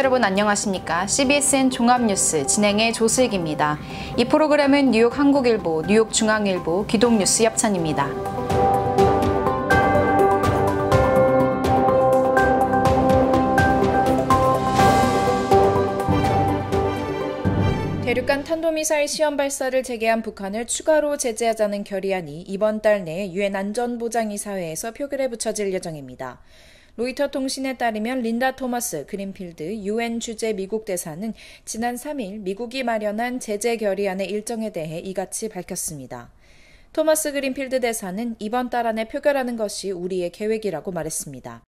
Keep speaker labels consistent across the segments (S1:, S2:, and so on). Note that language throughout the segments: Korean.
S1: 여러분 안녕하십니까? CBSN 종합뉴스 진행의 조슬기입니다. 이 프로그램은 뉴욕 한국일보, 뉴욕 중앙일보, 기동뉴스 협찬입니다.
S2: 대륙간 탄도미사일 시험 발사를 재개한 북한을 추가로 제재하자는 결의안이 이번 달 내에 유엔 안전보장이사회에서 표결에 붙여질 예정입니다. 로이터 통신에 따르면 린다 토마스 그린필드 유엔 주재 미국 대사는 지난 3일 미국이 마련한 제재 결의안의 일정에 대해 이같이 밝혔습니다. 토마스 그린필드 대사는 이번 달 안에 표결하는 것이 우리의 계획이라고 말했습니다.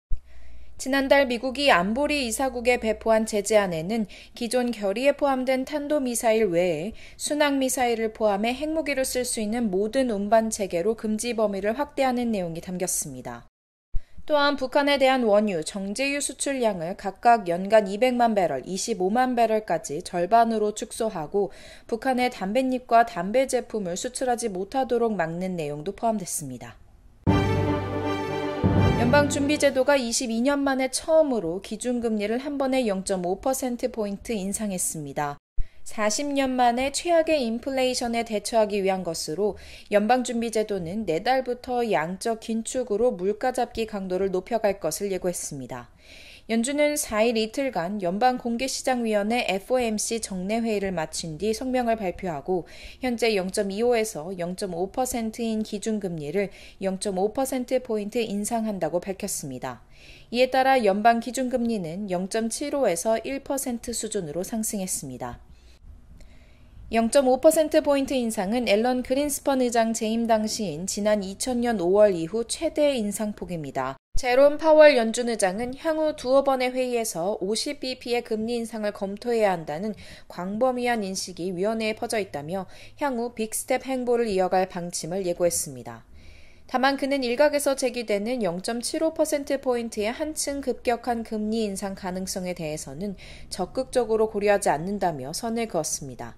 S2: 지난달 미국이 안보리 이사국에 배포한 제재안에는 기존 결의에 포함된 탄도미사일 외에 순항미사일을 포함해 핵무기로 쓸수 있는 모든 운반 체계로 금지 범위를 확대하는 내용이 담겼습니다. 또한 북한에 대한 원유, 정제유 수출량을 각각 연간 200만 배럴, 25만 배럴까지 절반으로 축소하고 북한의 담뱃잎과 담배 제품을 수출하지 못하도록 막는 내용도 포함됐습니다. 연방준비제도가 22년 만에 처음으로 기준금리를 한 번에 0.5%포인트 인상했습니다. 40년 만에 최악의 인플레이션에 대처하기 위한 것으로 연방준비제도는 내달부터 네 양적 긴축으로 물가 잡기 강도를 높여갈 것을 예고했습니다. 연준은 4일 이틀간 연방 공개시장위원회 FOMC 정례 회의를 마친 뒤 성명을 발표하고 현재 0.25에서 0.5%인 기준금리를 0.5% 포인트 인상한다고 밝혔습니다. 이에 따라 연방 기준금리는 0.75에서 1% 수준으로 상승했습니다. 0.5%포인트 인상은 앨런 그린스펀 의장 재임 당시인 지난 2000년 5월 이후 최대 인상폭입니다. 제롬 파월 연준 의장은 향후 두어 번의 회의에서 50bp의 금리 인상을 검토해야 한다는 광범위한 인식이 위원회에 퍼져 있다며 향후 빅스텝 행보를 이어갈 방침을 예고했습니다. 다만 그는 일각에서 제기되는 0.75%포인트의 한층 급격한 금리 인상 가능성에 대해서는 적극적으로 고려하지 않는다며 선을 그었습니다.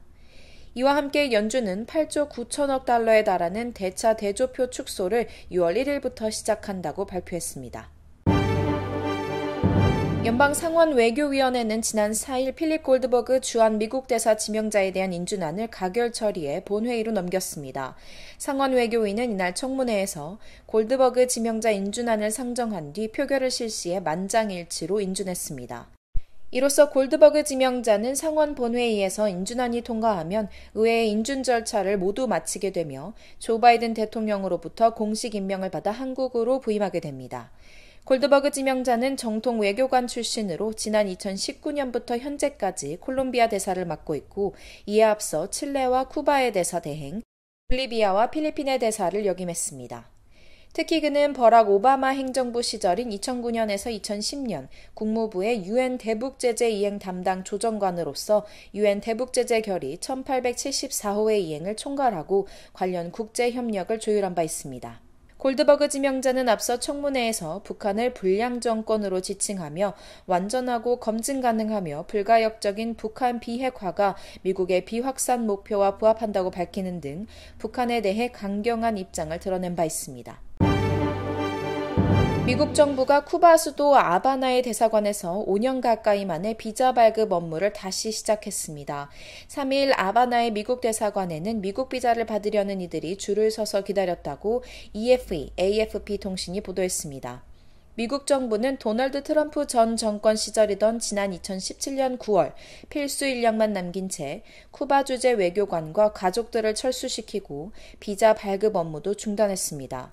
S2: 이와 함께 연준은 8조 9천억 달러에 달하는 대차 대조표 축소를 6월 1일부터 시작한다고 발표했습니다. 연방 상원 외교위원회는 지난 4일 필립 골드버그 주한 미국 대사 지명자에 대한 인준안을 가결 처리해 본회의로 넘겼습니다. 상원 외교위는 이날 청문회에서 골드버그 지명자 인준안을 상정한 뒤 표결을 실시해 만장일치로 인준했습니다. 이로써 골드버그 지명자는 상원 본회의에서 인준안이 통과하면 의회의 인준 절차를 모두 마치게 되며 조 바이든 대통령으로부터 공식 임명을 받아 한국으로 부임하게 됩니다. 골드버그 지명자는 정통 외교관 출신으로 지난 2019년부터 현재까지 콜롬비아 대사를 맡고 있고 이에 앞서 칠레와 쿠바의 대사 대행, 볼리비아와 필리핀의 대사를 역임했습니다. 특히 그는 버락 오바마 행정부 시절인 2009년에서 2010년 국무부의 유엔 대북 제재 이행 담당 조정관으로서 유엔 대북 제재 결의 1874호의 이행을 총괄하고 관련 국제 협력을 조율한 바 있습니다. 골드버그 지명자는 앞서 청문회에서 북한을 불량 정권으로 지칭하며 완전하고 검증 가능하며 불가역적인 북한 비핵화가 미국의 비확산 목표와 부합한다고 밝히는 등 북한에 대해 강경한 입장을 드러낸 바 있습니다. 미국 정부가 쿠바 수도 아바나의 대사관에서 5년 가까이 만에 비자 발급 업무를 다시 시작했습니다. 3일 아바나의 미국 대사관에는 미국 비자를 받으려는 이들이 줄을 서서 기다렸다고 EFE, AFP 통신이 보도했습니다. 미국 정부는 도널드 트럼프 전 정권 시절이던 지난 2017년 9월 필수 인력만 남긴 채 쿠바 주재 외교관과 가족들을 철수시키고 비자 발급 업무도 중단했습니다.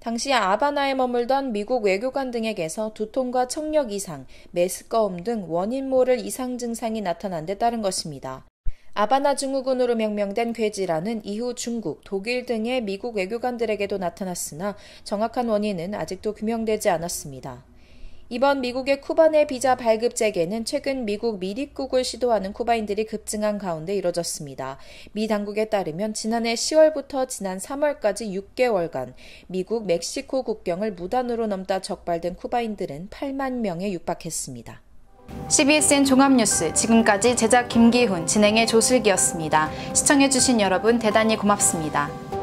S2: 당시 아바나에 머물던 미국 외교관 등에게서 두통과 청력 이상, 메스꺼움 등 원인 모를 이상 증상이 나타난 데 따른 것입니다. 아바나 증후군으로 명명된 괴질환은 이후 중국, 독일 등의 미국 외교관들에게도 나타났으나 정확한 원인은 아직도 규명되지 않았습니다. 이번 미국의 쿠바 내 비자 발급 재개는 최근 미국 미입국을 시도하는 쿠바인들이 급증한 가운데 이뤄졌습니다. 미 당국에 따르면 지난해 10월부터 지난 3월까지 6개월간 미국 멕시코 국경을 무단으로 넘다 적발된
S1: 쿠바인들은 8만 명에 육박했습니다. CBSN 종합뉴스 지금까지 제작 김기훈 진행의 조슬기였습니다. 시청해주신 여러분 대단히 고맙습니다.